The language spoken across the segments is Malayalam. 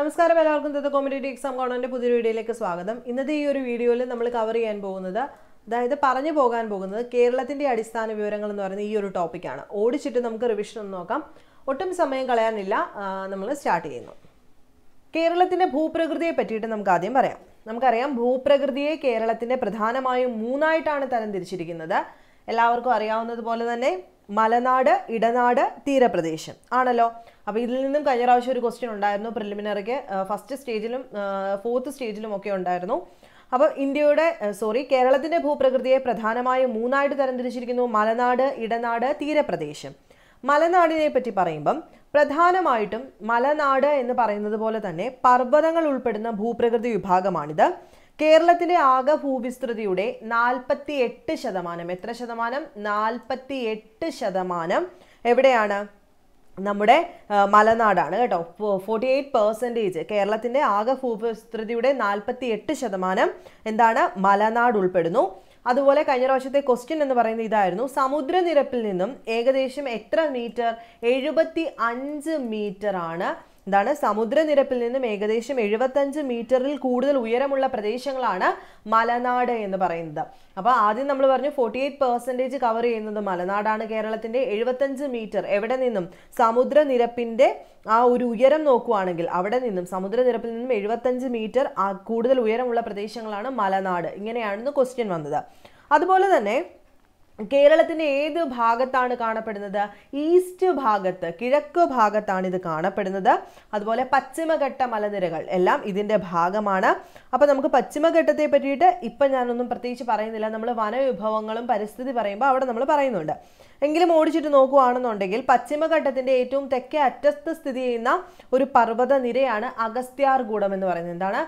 നമസ്കാരം എല്ലാവർക്കും ഇന്നത്തെ കോമ്പറ്റേറ്റീവ് എക്സാം കോണറിൻ്റെ പുതിയൊരു വീഡിയോയിലേക്ക് സ്വാഗതം ഇന്നത്തെ ഈ ഒരു വീഡിയോയിൽ നമ്മൾ കവർ ചെയ്യാൻ പോകുന്നത് അതായത് പറഞ്ഞു പോകാൻ പോകുന്നത് കേരളത്തിൻ്റെ അടിസ്ഥാന വിവരങ്ങൾ എന്ന് പറയുന്ന ഈ ഒരു ടോപ്പിക്കാണ് ഓടിച്ചിട്ട് നമുക്ക് റിവിഷൻ ഒന്ന് നോക്കാം ഒട്ടും സമയം കളയാനില്ല നമ്മൾ സ്റ്റാർട്ട് ചെയ്യുന്നു കേരളത്തിൻ്റെ ഭൂപ്രകൃതിയെ പറ്റിയിട്ട് നമുക്ക് ആദ്യം പറയാം നമുക്കറിയാം ഭൂപ്രകൃതിയെ കേരളത്തിൻ്റെ പ്രധാനമായും മൂന്നായിട്ടാണ് തരം തിരിച്ചിരിക്കുന്നത് എല്ലാവർക്കും അറിയാവുന്നത് പോലെ തന്നെ മലനാട് ഇടനാട് തീരപ്രദേശം ആണല്ലോ അപ്പോൾ ഇതിൽ നിന്നും കഴിഞ്ഞ പ്രാവശ്യം ഒരു ക്വസ്റ്റ്യൻ ഉണ്ടായിരുന്നു പ്രിലിമിനറിക്ക് ഫസ്റ്റ് സ്റ്റേജിലും ഫോർത്ത് സ്റ്റേജിലും ഒക്കെ ഉണ്ടായിരുന്നു അപ്പോൾ ഇന്ത്യയുടെ സോറി കേരളത്തിൻ്റെ ഭൂപ്രകൃതിയെ പ്രധാനമായും മൂന്നായിട്ട് തരംതിരിച്ചിരിക്കുന്നു മലനാട് ഇടനാട് തീരപ്രദേശം മലനാടിനെ പറ്റി പറയുമ്പം പ്രധാനമായിട്ടും മലനാട് എന്ന് പറയുന്നത് പോലെ തന്നെ പർവ്വതങ്ങൾ ഉൾപ്പെടുന്ന ഭൂപ്രകൃതി വിഭാഗമാണിത് കേരളത്തിലെ ആകെ ഭൂവിസ്തൃതിയുടെ നാൽപ്പത്തി എട്ട് ശതമാനം എത്ര ശതമാനം നാൽപ്പത്തി എട്ട് ശതമാനം എവിടെയാണ് നമ്മുടെ മലനാടാണ് കേട്ടോ ഫോർട്ടി എയ്റ്റ് പെർസെൻറ്റേജ് കേരളത്തിൻ്റെ ആകെ ഭൂവിസ്തൃതിയുടെ നാൽപ്പത്തി എട്ട് ശതമാനം എന്താണ് മലനാട് ഉൾപ്പെടുന്നു അതുപോലെ കഴിഞ്ഞ പ്രാവശ്യത്തെ ക്വസ്റ്റ്യൻ എന്ന് പറയുന്നത് ഇതായിരുന്നു സമുദ്രനിരപ്പിൽ നിന്നും ഏകദേശം എത്ര മീറ്റർ എഴുപത്തി അഞ്ച് മീറ്റർ ആണ് എന്താണ് സമുദ്രനിരപ്പിൽ നിന്നും ഏകദേശം എഴുപത്തഞ്ച് മീറ്ററിൽ കൂടുതൽ ഉയരമുള്ള പ്രദേശങ്ങളാണ് മലനാട് എന്ന് പറയുന്നത് അപ്പോൾ ആദ്യം നമ്മൾ പറഞ്ഞു ഫോർട്ടി എയ്റ്റ് പെർസെൻറ്റേജ് കവർ ചെയ്യുന്നത് മലനാടാണ് കേരളത്തിൻ്റെ എഴുപത്തഞ്ച് മീറ്റർ എവിടെ നിന്നും സമുദ്രനിരപ്പിൻ്റെ ആ ഒരു ഉയരം നോക്കുവാണെങ്കിൽ അവിടെ നിന്നും സമുദ്രനിരപ്പിൽ നിന്നും എഴുപത്തഞ്ച് മീറ്റർ ആ കൂടുതൽ ഉയരമുള്ള പ്രദേശങ്ങളാണ് മലനാട് ഇങ്ങനെയാണെന്ന് ക്വസ്റ്റ്യൻ വന്നത് അതുപോലെ തന്നെ കേരളത്തിൻ്റെ ഏത് ഭാഗത്താണ് കാണപ്പെടുന്നത് ഈസ്റ്റ് ഭാഗത്ത് കിഴക്ക് ഭാഗത്താണ് ഇത് കാണപ്പെടുന്നത് അതുപോലെ പശ്ചിമഘട്ട മലനിരകൾ എല്ലാം ഇതിൻ്റെ ഭാഗമാണ് അപ്പോൾ നമുക്ക് പശ്ചിമഘട്ടത്തെ പറ്റിയിട്ട് ഇപ്പം ഞാനൊന്നും പ്രത്യേകിച്ച് പറയുന്നില്ല നമ്മൾ വനവിഭവങ്ങളും പരിസ്ഥിതി പറയുമ്പോൾ അവിടെ നമ്മൾ പറയുന്നുണ്ട് എങ്കിലും ഓടിച്ചിട്ട് നോക്കുകയാണെന്നുണ്ടെങ്കിൽ പശ്ചിമഘട്ടത്തിൻ്റെ ഏറ്റവും തെക്കേ അറ്റസ്ഥ സ്ഥിതി ചെയ്യുന്ന ഒരു പർവ്വത നിരയാണ് അഗസ്ത്യാർകൂടം എന്ന് പറയുന്നത് എന്താണ്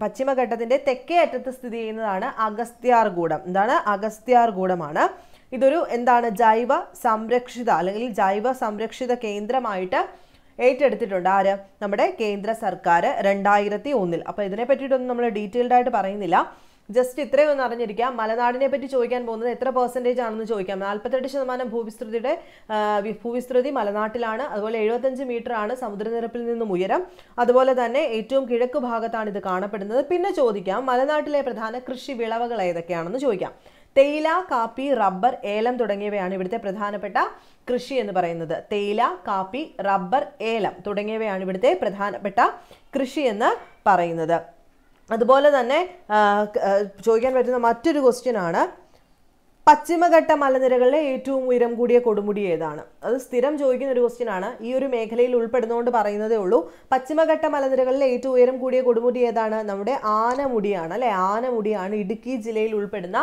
പശ്ചിമഘട്ടത്തിന്റെ തെക്കേ അറ്റത്ത് സ്ഥിതി ചെയ്യുന്നതാണ് അഗസ്ത്യാർകൂടം എന്താണ് അഗസ്ത്യാർകൂടമാണ് ഇതൊരു എന്താണ് ജൈവ സംരക്ഷിത അല്ലെങ്കിൽ ജൈവ സംരക്ഷിത കേന്ദ്രമായിട്ട് ഏറ്റെടുത്തിട്ടുണ്ട് ആര് നമ്മുടെ കേന്ദ്ര സർക്കാർ രണ്ടായിരത്തി ഒന്നിൽ അപ്പോൾ ഇതിനെ പറ്റിയിട്ടൊന്നും നമ്മൾ ഡീറ്റെയിൽഡ് ആയിട്ട് പറയുന്നില്ല ജസ്റ്റ് ഇത്രയും ഒന്ന് അറിഞ്ഞിരിക്കുക മലനാടിനെ പറ്റി ചോദിക്കാൻ പോകുന്നത് എത്ര പെർസെൻറ്റേജ് ആണെന്ന് ചോദിക്കാം നാൽപ്പത്തെട്ട് ശതമാനം ഭൂവിസ്തൃതിയുടെ ഭൂവിസ്തൃതി മലനാട്ടിലാണ് അതുപോലെ എഴുപത്തഞ്ച് മീറ്റർ ആണ് സമുദ്രനിരപ്പിൽ നിന്നും ഉയരം അതുപോലെ തന്നെ ഏറ്റവും കിഴക്ക് ഭാഗത്താണ് ഇത് കാണപ്പെടുന്നത് പിന്നെ ചോദിക്കാം മലനാട്ടിലെ പ്രധാന കൃഷി വിളവുകൾ ഏതൊക്കെയാണെന്ന് ചോദിക്കാം തേയില കാപ്പി റബ്ബർ ഏലം തുടങ്ങിയവയാണ് ഇവിടുത്തെ പ്രധാനപ്പെട്ട കൃഷി എന്ന് പറയുന്നത് തേയില കാപ്പി റബ്ബർ ഏലം തുടങ്ങിയവയാണ് ഇവിടുത്തെ പ്രധാനപ്പെട്ട കൃഷി എന്ന് പറയുന്നത് അതുപോലെ തന്നെ ചോദിക്കാൻ പറ്റുന്ന മറ്റൊരു ക്വസ്റ്റ്യൻ ആണ് പശ്ചിമഘട്ട മലനിരകളിലെ ഏറ്റവും ഉയരം കൂടിയ കൊടുമുടി ഏതാണ് അത് സ്ഥിരം ചോദിക്കുന്ന ഒരു ക്വസ്റ്റ്യൻ ആണ് ഈ ഒരു മേഖലയിൽ ഉൾപ്പെടുന്നതുകൊണ്ട് പറയുന്നതേ ഉള്ളൂ പശ്ചിമഘട്ട മലനിരകളിലെ ഏറ്റവും ഉയരം കൂടിയ കൊടുമുടി ഏതാണ് നമ്മുടെ ആനമുടിയാണ് അല്ലെ ആനമുടിയാണ് ഇടുക്കി ജില്ലയിൽ ഉൾപ്പെടുന്ന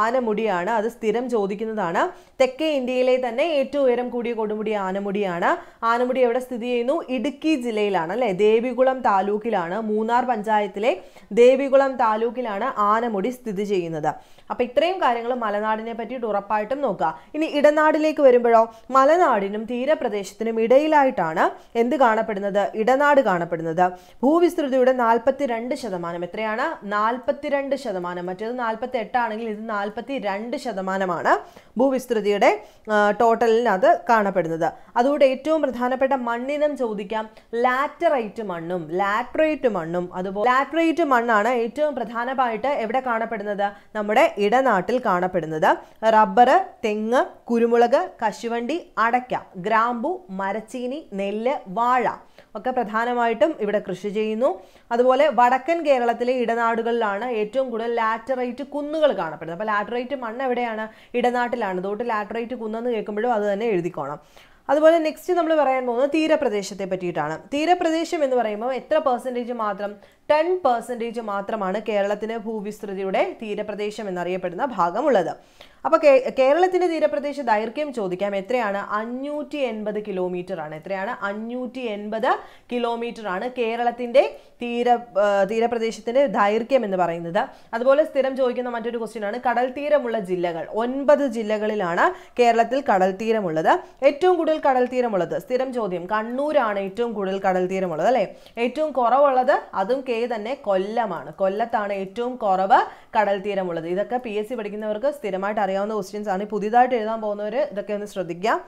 ആനമുടിയാണ് അത് സ്ഥിരം ചോദിക്കുന്നതാണ് തെക്കേ ഇന്ത്യയിലെ തന്നെ ഏറ്റവും ഉയരം കൂടിയ കൊടുമുടി ആനമുടിയാണ് ആനമുടി എവിടെ സ്ഥിതി ചെയ്യുന്നു ഇടുക്കി ജില്ലയിലാണ് അല്ലേ ദേവികുളം താലൂക്കിലാണ് മൂന്നാർ പഞ്ചായത്തിലെ ദേവികുളം താലൂക്കിലാണ് ആനമുടി സ്ഥിതി ചെയ്യുന്നത് അപ്പം ഇത്രയും കാര്യങ്ങൾ മലനാടിനെ പറ്റിയിട്ട് ഉറപ്പായിട്ടും നോക്കുക ഇനി ഇടനാടിലേക്ക് വരുമ്പോഴോ മലനാടിനും തീരപ്രദേശത്തിനും ഇടയിലായിട്ടാണ് എന്ത് കാണപ്പെടുന്നത് ഇടനാട് കാണപ്പെടുന്നത് ഭൂവിസ്തൃതിയുടെ നാൽപ്പത്തിരണ്ട് ശതമാനം എത്രയാണ് നാൽപ്പത്തിരണ്ട് ശതമാനം മറ്റേത് നാൽപ്പത്തി എട്ടാണെങ്കിൽ ഇത് നാൽപ്പത്തി രണ്ട് ശതമാനമാണ് ഭൂവിസ്തൃതിയുടെ ടോട്ടലിനത് കാണപ്പെടുന്നത് അതുകൊണ്ട് ഏറ്റവും പ്രധാനപ്പെട്ട മണ്ണിനം ചോദിക്കാം ലാറ്ററൈറ്റ് മണ്ണും ലാറ്ററേറ്റ് മണ്ണും അതുപോലെ ലാറ്ററേറ്റ് മണ്ണാണ് ഏറ്റവും പ്രധാനമായിട്ട് എവിടെ കാണപ്പെടുന്നത് നമ്മുടെ ഇടനാട്ടിൽ കാണപ്പെടുന്നത് റബ്ബർ തെങ്ങ് കുരുമുളക് കശുവണ്ടി അടയ്ക്ക ഗ്രാമ്പു മരച്ചീനി നെല്ല് വാഴ ഒക്കെ പ്രധാനമായിട്ടും ഇവിടെ കൃഷി ചെയ്യുന്നു അതുപോലെ വടക്കൻ കേരളത്തിലെ ഇടനാടുകളിലാണ് ഏറ്റവും കൂടുതൽ ലാറ്ററൈറ്റ് കുന്നുകൾ കാണപ്പെടുന്നത് അപ്പോൾ ലാറ്ററൈറ്റ് മണ്ണ് എവിടെയാണ് ഇടനാട്ടിലാണ് അതുകൊണ്ട് ലാറ്ററൈറ്റ് കുന്നെന്ന് കേൾക്കുമ്പോഴും അത് തന്നെ എഴുതിക്കോണം അതുപോലെ നെക്സ്റ്റ് നമ്മൾ പറയാൻ പോകുന്നത് തീരപ്രദേശത്തെ പറ്റിയിട്ടാണ് തീരപ്രദേശം എന്ന് പറയുമ്പോൾ എത്ര പെർസെൻറ്റേജ് മാത്രം ടെൻ പെർസെൻറ്റേജ് മാത്രമാണ് കേരളത്തിന് ഭൂവിസ്തൃതിയുടെ തീരപ്രദേശം എന്നറിയപ്പെടുന്ന ഭാഗമുള്ളത് അപ്പോൾ കേരളത്തിൻ്റെ തീരപ്രദേശ ദൈർഘ്യം ചോദിക്കാം എത്രയാണ് അഞ്ഞൂറ്റി എൺപത് കിലോമീറ്റർ ആണ് എത്രയാണ് അഞ്ഞൂറ്റി എൺപത് കിലോമീറ്റർ ആണ് കേരളത്തിൻ്റെ തീര തീരപ്രദേശത്തിൻ്റെ ദൈർഘ്യം എന്ന് പറയുന്നത് അതുപോലെ സ്ഥിരം ചോദിക്കുന്ന മറ്റൊരു ക്വസ്റ്റ്യൻ ആണ് കടൽ തീരമുള്ള ജില്ലകൾ ഒൻപത് ജില്ലകളിലാണ് കേരളത്തിൽ കടൽ തീരമുള്ളത് ഏറ്റവും കൂടുതൽ കടൽ തീരമുള്ളത് സ്ഥിരം ചോദ്യം കണ്ണൂരാണ് ഏറ്റവും കൂടുതൽ കടൽ തീരമുള്ളത് അല്ലേ ഏറ്റവും കുറവുള്ളത് അതും കേ എ തന്നെ കൊല്ലമാണ് കൊല്ലത്താണ് ഏറ്റവും കുറവ് കടൽ തീരമുള്ളത് ഇതൊക്കെ പി എസ് സി പഠിക്കുന്നവർക്ക് സ്ഥിരമായിട്ട് അറിയാവുന്ന ക്വസ്റ്റ്യൻസ് ആണ് പുതിയതായിട്ട് എഴുതാൻ പോകുന്നവർ ഇതൊക്കെ ഒന്ന് ശ്രദ്ധിക്കാം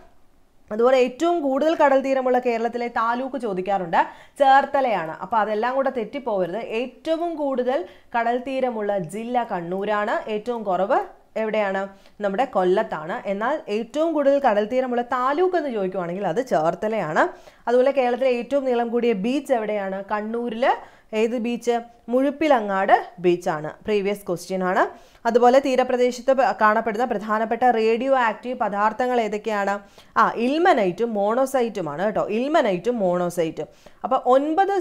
അതുപോലെ ഏറ്റവും കൂടുതൽ കടൽ തീരമുള്ള കേരളത്തിലെ താലൂക്ക് ചോദിക്കാറുണ്ട് ചേർത്തലയാണ് അപ്പോൾ അതെല്ലാം കൂടെ തെറ്റിപ്പോവരുത് ഏറ്റവും കൂടുതൽ കടൽ തീരമുള്ള ജില്ല കണ്ണൂരാണ് ഏറ്റവും കുറവ് എവിടെയാണ് നമ്മുടെ കൊല്ലത്താണ് എന്നാൽ ഏറ്റവും കൂടുതൽ കടൽ തീരമുള്ള താലൂക്ക് എന്ന് ചോദിക്കുവാണെങ്കിൽ അത് ചേർത്തലയാണ് അതുപോലെ കേരളത്തിലെ ഏറ്റവും നീളം കൂടിയ ബീച്ച് എവിടെയാണ് കണ്ണൂരിൽ ഏത് ബീച്ച് മുഴുപ്പിലങ്ങാട് ബീച്ചാണ് പ്രീവിയസ് ക്വസ്റ്റ്യൻ ആണ് അതുപോലെ തീരപ്രദേശത്ത് കാണപ്പെടുന്ന പ്രധാനപ്പെട്ട റേഡിയോ ആക്റ്റീവ് പദാർത്ഥങ്ങൾ ഏതൊക്കെയാണ് ആ ഇൽമനൈറ്റും മോണോസൈറ്റുമാണ് കേട്ടോ ഇൽമനൈറ്റും മോണോസൈറ്റും അപ്പോൾ ഒൻപത്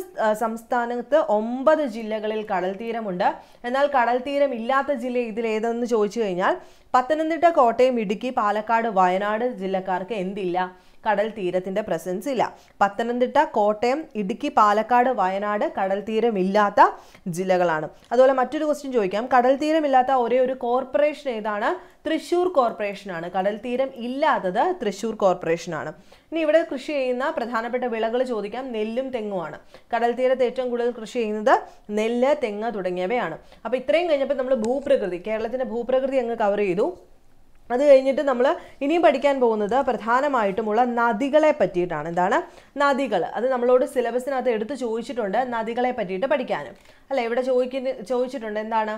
സംസ്ഥാനത്ത് ഒമ്പത് ജില്ലകളിൽ കടൽ തീരമുണ്ട് എന്നാൽ കടൽ തീരം ഇല്ലാത്ത ജില്ല ഇതിലേതെന്ന് ചോദിച്ചു കഴിഞ്ഞാൽ പത്തനംതിട്ട കോട്ടയം ഇടുക്കി പാലക്കാട് വയനാട് ജില്ലക്കാർക്ക് എന്തില്ല കടൽ തീരത്തിൻ്റെ പ്രസൻസ് ഇല്ല പത്തനംതിട്ട കോട്ടയം ഇടുക്കി പാലക്കാട് വയനാട് കടൽ തീരമില്ലാത്ത ജില്ലകളാണ് അതുപോലെ മറ്റൊരു ക്വസ്റ്റ്യൻ ചോദിക്കാം കടൽ തീരമില്ലാത്ത ഒരേ ഒരു കോർപ്പറേഷൻ ഏതാണ് തൃശ്ശൂർ കോർപ്പറേഷനാണ് കടൽ തീരം ഇല്ലാത്തത് തൃശ്ശൂർ കോർപ്പറേഷനാണ് ഇനി ഇവിടെ കൃഷി ചെയ്യുന്ന പ്രധാനപ്പെട്ട വിളകൾ ചോദിക്കാം നെല്ലും തെങ്ങുമാണ് കടൽ തീരത്ത് ഏറ്റവും കൂടുതൽ കൃഷി ചെയ്യുന്നത് നെല്ല് തെങ്ങ് തുടങ്ങിയവയാണ് അപ്പോൾ ഇത്രയും കഴിഞ്ഞപ്പോൾ നമ്മൾ ഭൂപ്രകൃതി കേരളത്തിന്റെ ഭൂപ്രകൃതി അങ്ങ് കവർ ചെയ്തു അത് കഴിഞ്ഞിട്ട് നമ്മൾ ഇനിയും പഠിക്കാൻ പോകുന്നത് പ്രധാനമായിട്ടുമുള്ള നദികളെ പറ്റിയിട്ടാണ് എന്താണ് നദികൾ അത് നമ്മളോട് സിലബസിനകത്ത് എടുത്ത് ചോദിച്ചിട്ടുണ്ട് നദികളെ പറ്റിയിട്ട് പഠിക്കാനും അല്ലേ ഇവിടെ ചോദിക്കുന്ന ചോദിച്ചിട്ടുണ്ട് എന്താണ്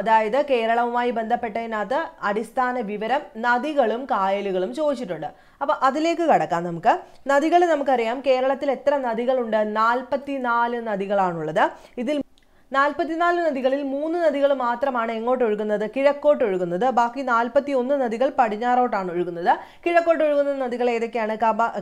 അതായത് കേരളവുമായി ബന്ധപ്പെട്ടതിനകത്ത് അടിസ്ഥാന വിവരം നദികളും കായലുകളും ചോദിച്ചിട്ടുണ്ട് അപ്പോൾ അതിലേക്ക് കടക്കാം നമുക്ക് നദികൾ നമുക്കറിയാം കേരളത്തിൽ എത്ര നദികളുണ്ട് നാൽപ്പത്തി നാല് നദികളാണുള്ളത് ഇതിൽ നാൽപ്പത്തിനാല് നദികളിൽ മൂന്ന് നദികൾ മാത്രമാണ് എങ്ങോട്ട് ഒഴുകുന്നത് കിഴക്കോട്ട് ഒഴുകുന്നത് ബാക്കി നാൽപ്പത്തി ഒന്ന് നദികൾ പടിഞ്ഞാറോട്ടാണ് ഒഴുകുന്നത് കിഴക്കോട്ട് ഒഴുകുന്ന നദികൾ ഏതൊക്കെയാണ്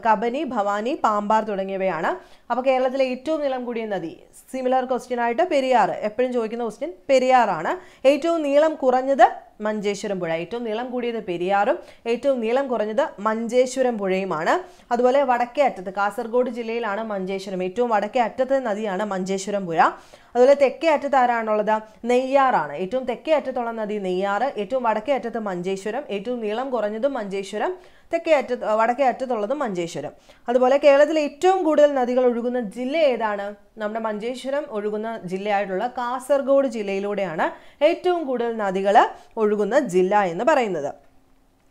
കബനി ഭവാനി പാമ്പാർ തുടങ്ങിയവയാണ് അപ്പോൾ കേരളത്തിലെ ഏറ്റവും നീളം കൂടിയ നദി സിമിലർ ക്വസ്റ്റ്യൻ ആയിട്ട് പെരിയാർ എപ്പോഴും ചോദിക്കുന്ന ക്വസ്റ്റ്യൻ പെരിയാറാണ് ഏറ്റവും നീളം കുറഞ്ഞത് മഞ്ചേശ്വരം പുഴ ഏറ്റവും നീളം കൂടിയത് പെരിയാറും ഏറ്റവും നീളം കുറഞ്ഞത് മഞ്ചേശ്വരം പുഴയുമാണ് അതുപോലെ വടക്കേ അറ്റത്ത് കാസർഗോഡ് ജില്ലയിലാണ് മഞ്ചേശ്വരം ഏറ്റവും വടക്കേ അറ്റത്ത് നദിയാണ് മഞ്ചേശ്വരം പുഴ അതുപോലെ തെക്കേ അറ്റത്ത് ആരാണുള്ളത് നെയ്യാറാണ് ഏറ്റവും തെക്കേ അറ്റത്തുള്ള നദി നെയ്യാറ് ഏറ്റവും വടക്കേ അറ്റത്ത് മഞ്ചേശ്വരം ഏറ്റവും നീളം കുറഞ്ഞതും മഞ്ചേശ്വരം തെക്കേ അറ്റത്ത് വടക്കേ അറ്റത്തുള്ളത് മഞ്ചേശ്വരം അതുപോലെ കേരളത്തിൽ ഏറ്റവും കൂടുതൽ നദികൾ ഒഴുകുന്ന ജില്ല ഏതാണ് നമ്മുടെ മഞ്ചേശ്വരം ഒഴുകുന്ന ജില്ലയായിട്ടുള്ള കാസർഗോഡ് ജില്ലയിലൂടെയാണ് ഏറ്റവും കൂടുതൽ നദികൾ ഒഴുകുന്ന ജില്ല എന്ന് പറയുന്നത്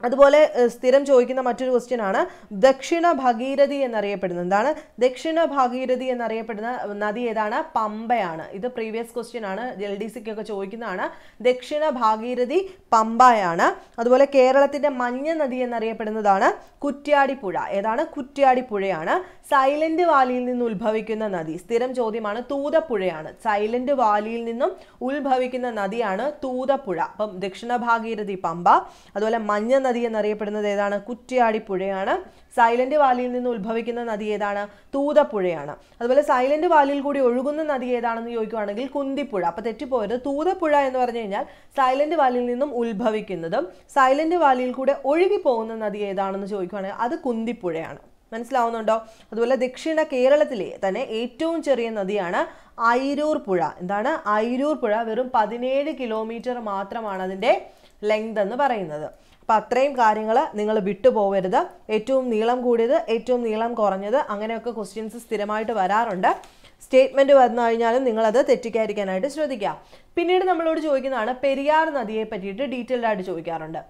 അതുപോലെ സ്ഥിരം ചോദിക്കുന്ന മറ്റൊരു ക്വസ്റ്റ്യൻ ആണ് ദക്ഷിണ ഭഗീരഥി എന്നറിയപ്പെടുന്നത് എന്താണ് ദക്ഷിണ ഭഗീരഥി എന്നറിയപ്പെടുന്ന നദി ഏതാണ് പമ്പയാണ് ഇത് പ്രീവിയസ് ക്വസ്റ്റ്യൻ ആണ് എൽ ഡി സിക്കൊക്കെ ചോദിക്കുന്നതാണ് ദക്ഷിണ ഭാഗീരഥി പമ്പയാണ് അതുപോലെ കേരളത്തിന്റെ മഞ്ഞ നദി എന്നറിയപ്പെടുന്നതാണ് കുറ്റ്യാടിപ്പുഴ ഏതാണ് കുറ്റ്യാടിപ്പുഴയാണ് സൈലന്റ് വാലിയിൽ നിന്ന് ഉത്ഭവിക്കുന്ന നദി സ്ഥിരം ചോദ്യമാണ് തൂതപ്പുഴയാണ് സൈലന്റ് വാലിയിൽ നിന്നും ഉത്ഭവിക്കുന്ന നദിയാണ് തൂതപ്പുഴ അപ്പം ദക്ഷിണ ഭാഗീരഥി പമ്പ അതുപോലെ മഞ്ഞ നദി എന്നറിയപ്പെടുന്നത് ഏതാണ് കുറ്റ്യാടി പുഴയാണ് സൈലന്റ് വാലിയിൽ നിന്ന് ഉത്ഭവിക്കുന്ന നദി ഏതാണ് തൂതപ്പുഴയാണ് അതുപോലെ സൈലന്റ് വാലിയിൽ കൂടി ഒഴുകുന്ന നദി ഏതാണെന്ന് ചോദിക്കുവാണെങ്കിൽ കുന്തിപ്പുഴ അപ്പൊ തെറ്റിപ്പോയത് തൂതപ്പുഴ എന്ന് പറഞ്ഞു കഴിഞ്ഞാൽ സൈലന്റ് വാലിയിൽ നിന്നും ഉത്ഭവിക്കുന്നതും സൈലന്റ് വാലിയിൽ കൂടെ ഒഴുകി പോകുന്ന നദി ഏതാണെന്ന് ചോദിക്കുവാണെങ്കിൽ അത് കുന്തിപ്പുഴയാണ് മനസ്സിലാവുന്നുണ്ടോ അതുപോലെ ദക്ഷിണ കേരളത്തിലെ തന്നെ ഏറ്റവും ചെറിയ നദിയാണ് ഐരൂർ പുഴ എന്താണ് ഐരൂർ പുഴ വെറും പതിനേഴ് കിലോമീറ്റർ മാത്രമാണ് അതിൻ്റെ ലെങ്ത് എന്ന് പറയുന്നത് അപ്പം അത്രയും കാര്യങ്ങൾ നിങ്ങൾ വിട്ടുപോകരുത് ഏറ്റവും നീളം കൂടിയത് ഏറ്റവും നീളം കുറഞ്ഞത് അങ്ങനെയൊക്കെ ക്വസ്റ്റ്യൻസ് സ്ഥിരമായിട്ട് വരാറുണ്ട് സ്റ്റേറ്റ്മെൻറ്റ് വന്നു കഴിഞ്ഞാലും നിങ്ങളത് തെറ്റിക്കാതിരിക്കാനായിട്ട് ശ്രദ്ധിക്കുക പിന്നീട് നമ്മളോട് ചോദിക്കുന്നതാണ് പെരിയാർ നദിയെ പറ്റിയിട്ട് ഡീറ്റെയിൽഡായിട്ട് ആയിട്ട് ചോദിക്കാറുണ്ട്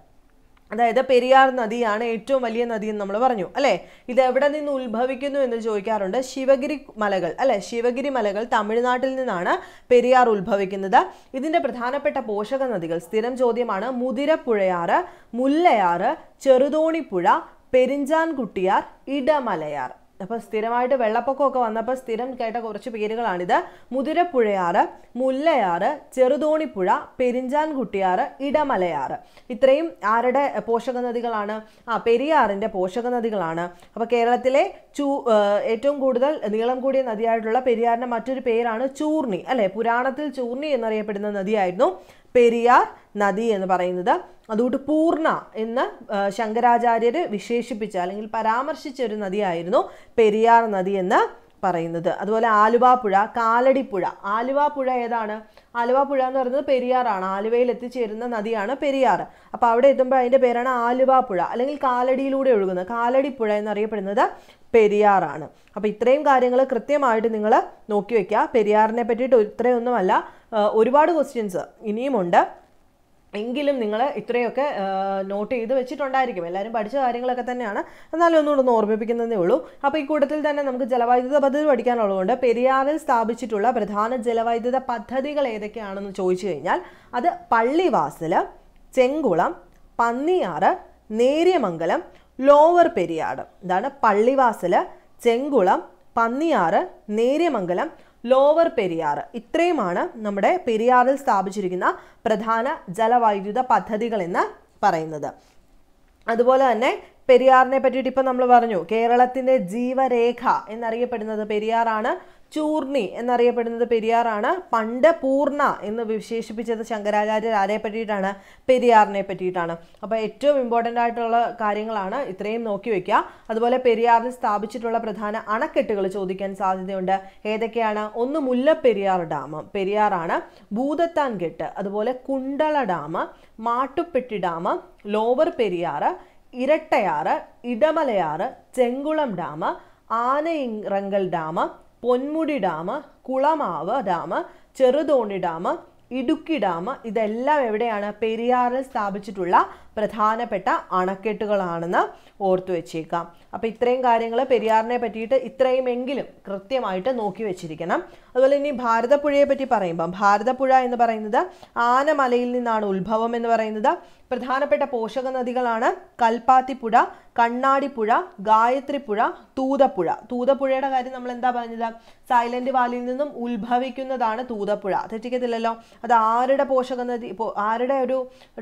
അതായത് പെരിയാർ നദിയാണ് ഏറ്റവും വലിയ നദി എന്ന് നമ്മൾ പറഞ്ഞു അല്ലേ ഇത് എവിടെ നിന്ന് ഉത്ഭവിക്കുന്നു എന്ന് ചോദിക്കാറുണ്ട് ശിവഗിരി മലകൾ അല്ലെ ശിവഗിരി മലകൾ തമിഴ്നാട്ടിൽ നിന്നാണ് പെരിയാർ ഉത്ഭവിക്കുന്നത് ഇതിൻ്റെ പ്രധാനപ്പെട്ട പോഷക നദികൾ സ്ഥിരം ചോദ്യമാണ് മുതിരപ്പുഴയാറ് മുല്ലയാറ് ചെറുതോണിപ്പുഴ പെരിഞ്ചാൻകുട്ടിയാർ ഇടമലയാർ അപ്പോൾ സ്ഥിരമായിട്ട് വെള്ളപ്പൊക്കമൊക്കെ വന്നപ്പോൾ സ്ഥിരം കേട്ട കുറച്ച് പേരുകളാണിത് മുതിരപ്പുഴയാറ് മുല്ലയാറ് ചെറുതോണിപ്പുഴ പെരിഞ്ചാൻകുട്ടിയാറ് ഇടമലയാറ് ഇത്രയും ആരുടെ പോഷക നദികളാണ് ആ പെരിയാറിൻ്റെ പോഷക നദികളാണ് അപ്പോൾ കേരളത്തിലെ ചൂ ഏറ്റവും കൂടുതൽ നീളം കൂടിയ നദിയായിട്ടുള്ള പെരിയാറിൻ്റെ മറ്റൊരു പേരാണ് ചൂർണി അല്ലേ പുരാണത്തിൽ ചൂർണി എന്നറിയപ്പെടുന്ന നദിയായിരുന്നു പെരിയാർ നദി എന്ന് പറയുന്നത് അതുകൊണ്ട് പൂർണ്ണ എന്ന് ശങ്കരാചാര്യർ വിശേഷിപ്പിച്ച അല്ലെങ്കിൽ പരാമർശിച്ച ഒരു നദിയായിരുന്നു പെരിയാർ നദി എന്ന് പറയുന്നത് അതുപോലെ ആലുവാപ്പുഴ കാലടിപ്പുഴ ആലുവാപ്പുഴ ഏതാണ് ആലുവ പുഴ എന്ന് പറയുന്നത് പെരിയാറാണ് ആലുവയിൽ എത്തിച്ചേരുന്ന നദിയാണ് പെരിയാർ അപ്പോൾ അവിടെ എത്തുമ്പോൾ അതിന്റെ പേരാണ് ആലുവ പുഴ അല്ലെങ്കിൽ കാലടിയിലൂടെ ഒഴുകുന്നത് കാലടി പുഴ എന്നറിയപ്പെടുന്നത് പെരിയാറാണ് അപ്പോൾ ഇത്രയും കാര്യങ്ങൾ കൃത്യമായിട്ട് നിങ്ങൾ നോക്കി വെക്കുക പെരിയാറിനെ പറ്റിയിട്ട് ഇത്രയൊന്നുമല്ല ഒരുപാട് ക്വസ്റ്റ്യൻസ് ഇനിയുമുണ്ട് എങ്കിലും നിങ്ങൾ ഇത്രയൊക്കെ നോട്ട് ചെയ്ത് വെച്ചിട്ടുണ്ടായിരിക്കും എല്ലാവരും പഠിച്ച കാര്യങ്ങളൊക്കെ തന്നെയാണ് എന്നാലും ഒന്നുകൂടെ ഒന്ന് ഓർമ്മിപ്പിക്കുന്നതേ ഉള്ളൂ അപ്പോൾ ഈ കൂട്ടത്തിൽ തന്നെ നമുക്ക് ജലവൈദ്യുത പദ്ധതി പഠിക്കാനുള്ളതുകൊണ്ട് പെരിയാറിൽ സ്ഥാപിച്ചിട്ടുള്ള പ്രധാന ജലവൈദ്യുത പദ്ധതികൾ ഏതൊക്കെയാണെന്ന് ചോദിച്ചു കഴിഞ്ഞാൽ അത് പള്ളിവാസൽ ചെങ്കുളം പന്നിയാറ് നേര്യമംഗലം ലോവർ പെരിയാട് ഇതാണ് പള്ളിവാസൽ ചെങ്കുളം പന്നിയാറ് നേര്യമംഗലം ലോവർ പെരിയാർ ഇത്രയുമാണ് നമ്മുടെ പെരിയാറിൽ സ്ഥാപിച്ചിരിക്കുന്ന പ്രധാന ജലവൈദ്യുത പദ്ധതികൾ എന്ന് പറയുന്നത് അതുപോലെ തന്നെ പെരിയാറിനെ പറ്റിയിട്ട് ഇപ്പം നമ്മൾ പറഞ്ഞു കേരളത്തിൻ്റെ ജീവരേഖ എന്നറിയപ്പെടുന്നത് പെരിയാറാണ് ചൂർണി എന്നറിയപ്പെടുന്നത് പെരിയാറാണ് പണ്ട് പൂർണ്ണ എന്ന് വിശേഷിപ്പിച്ചത് ശങ്കരാചാര്യർ ആരെ പറ്റിയിട്ടാണ് പെരിയാറിനെ പറ്റിയിട്ടാണ് അപ്പോൾ ഏറ്റവും ഇമ്പോർട്ടൻ്റ് ആയിട്ടുള്ള കാര്യങ്ങളാണ് ഇത്രയും നോക്കി വയ്ക്കുക അതുപോലെ പെരിയാറിൽ സ്ഥാപിച്ചിട്ടുള്ള പ്രധാന അണക്കെട്ടുകൾ ചോദിക്കാൻ സാധ്യതയുണ്ട് ഏതൊക്കെയാണ് ഒന്ന് മുല്ലപ്പെരിയാർ ഡാം പെരിയാറാണ് ഭൂതത്താൻ കെട്ട് അതുപോലെ Kundala dam Mattupetty dam lower Periyar Irattayar Idamalayar Chenkulam dam Anayirangal dam Ponmudi dam Kulamavu dam Cheruthoni dam Idukki dam ഇതെല്ലാം എവിടെയാണ് പെരിയാറിൽ സ്ഥാപിച്ചിട്ടുള്ള പ്രധാനപ്പെട്ട അണക്കെട്ടുകളാണെന്ന് ഓർത്തു വെച്ചേക്കാം അപ്പോൾ ഇത്രയും കാര്യങ്ങൾ പെരിയാറിനെ പറ്റിയിട്ട് ഇത്രയുമെങ്കിലും കൃത്യമായിട്ട് നോക്കി വെച്ചിരിക്കണം അതുപോലെ ഇനി ഭാരതപ്പുഴയെ പറ്റി പറയുമ്പം ഭാരതപ്പുഴ എന്ന് പറയുന്നത് ആനമലയിൽ നിന്നാണ് ഉത്ഭവം എന്ന് പറയുന്നത് പ്രധാനപ്പെട്ട പോഷക നദികളാണ് കൽപ്പാത്തിപ്പുഴ കണ്ണാടിപ്പുഴ ഗായത്രിപ്പുഴ തൂതപ്പുഴ തൂതപ്പുഴയുടെ കാര്യം നമ്മൾ എന്താ പറഞ്ഞത് സൈലന്റ് വാലിയിൽ നിന്നും ഉത്ഭവിക്കുന്നതാണ് തൂതപ്പുഴ തെറ്റിക്കത്തില്ലല്ലോ അത് ആരുടെ പോഷക നദി ആരുടെ ഒരു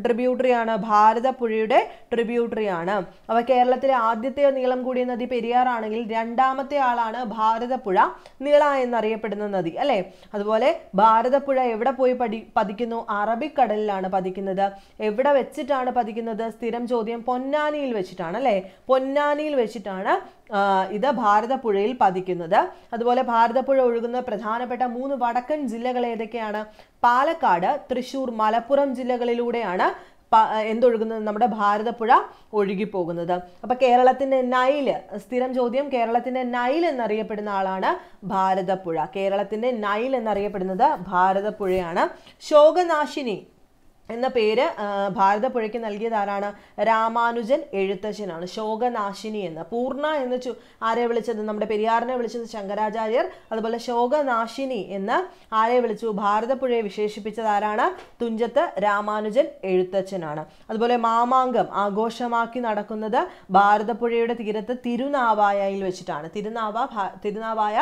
ട്രിബ്യൂട്ടറിയാണ് ഭാരത ഭാരതപ്പുഴയുടെ ട്രിബ്യൂട്ടറി ആണ് കേരളത്തിലെ ആദ്യത്തെ നീളം കൂടിയ നദി പെരിയാറാണെങ്കിൽ രണ്ടാമത്തെ ആളാണ് ഭാരതപ്പുഴ നീള എന്നറിയപ്പെടുന്ന നദി അല്ലേ അതുപോലെ ഭാരതപ്പുഴ എവിടെ പോയി പഠി പതിക്കുന്നു അറബിക്കടലിലാണ് പതിക്കുന്നത് എവിടെ വെച്ചിട്ടാണ് പതിക്കുന്നത് സ്ഥിരം ചോദ്യം പൊന്നാനിയിൽ വെച്ചിട്ടാണ് അല്ലെ പൊന്നാനിയിൽ വെച്ചിട്ടാണ് ഇത് ഭാരതപ്പുഴയിൽ പതിക്കുന്നത് അതുപോലെ ഭാരതപ്പുഴ ഒഴുകുന്ന പ്രധാനപ്പെട്ട മൂന്ന് വടക്കൻ ജില്ലകൾ ഏതൊക്കെയാണ് പാലക്കാട് തൃശൂർ മലപ്പുറം ജില്ലകളിലൂടെയാണ് എന്തൊഴുകുന്നത് നമ്മുടെ ഭാരതപ്പുഴ ഒഴുകിപ്പോകുന്നത് അപ്പോൾ കേരളത്തിന്റെ നൈൽ സ്ഥിരം ചോദ്യം കേരളത്തിന്റെ നൈൽ എന്നറിയപ്പെടുന്ന ആളാണ് ഭാരതപ്പുഴ കേരളത്തിന്റെ നൈൽ എന്നറിയപ്പെടുന്നത് ഭാരതപ്പുഴയാണ് ശോകനാശിനി എന്ന പേര് ഭാരതപ്പുഴയ്ക്ക് നൽകിയത് ആരാണ് രാമാനുജൻ എഴുത്തച്ഛനാണ് ശോകനാശിനി എന്ന് പൂർണ്ണ എന്ന് ചു ആരെ വിളിച്ചത് നമ്മുടെ പെരിയാറിനെ വിളിച്ചത് ശങ്കരാചാര്യർ അതുപോലെ ശോകനാശിനി എന്ന് ആരെ വിളിച്ചു ഭാരതപ്പുഴയെ വിശേഷിപ്പിച്ചത് ആരാണ് തുഞ്ചത്ത് രാമാനുജൻ എഴുത്തച്ഛനാണ് അതുപോലെ മാമാങ്കം ആഘോഷമാക്കി നടക്കുന്നത് ഭാരതപ്പുഴയുടെ തീരത്ത് തിരുനാവായയിൽ വെച്ചിട്ടാണ് തിരുനാവ തിരുനാവായ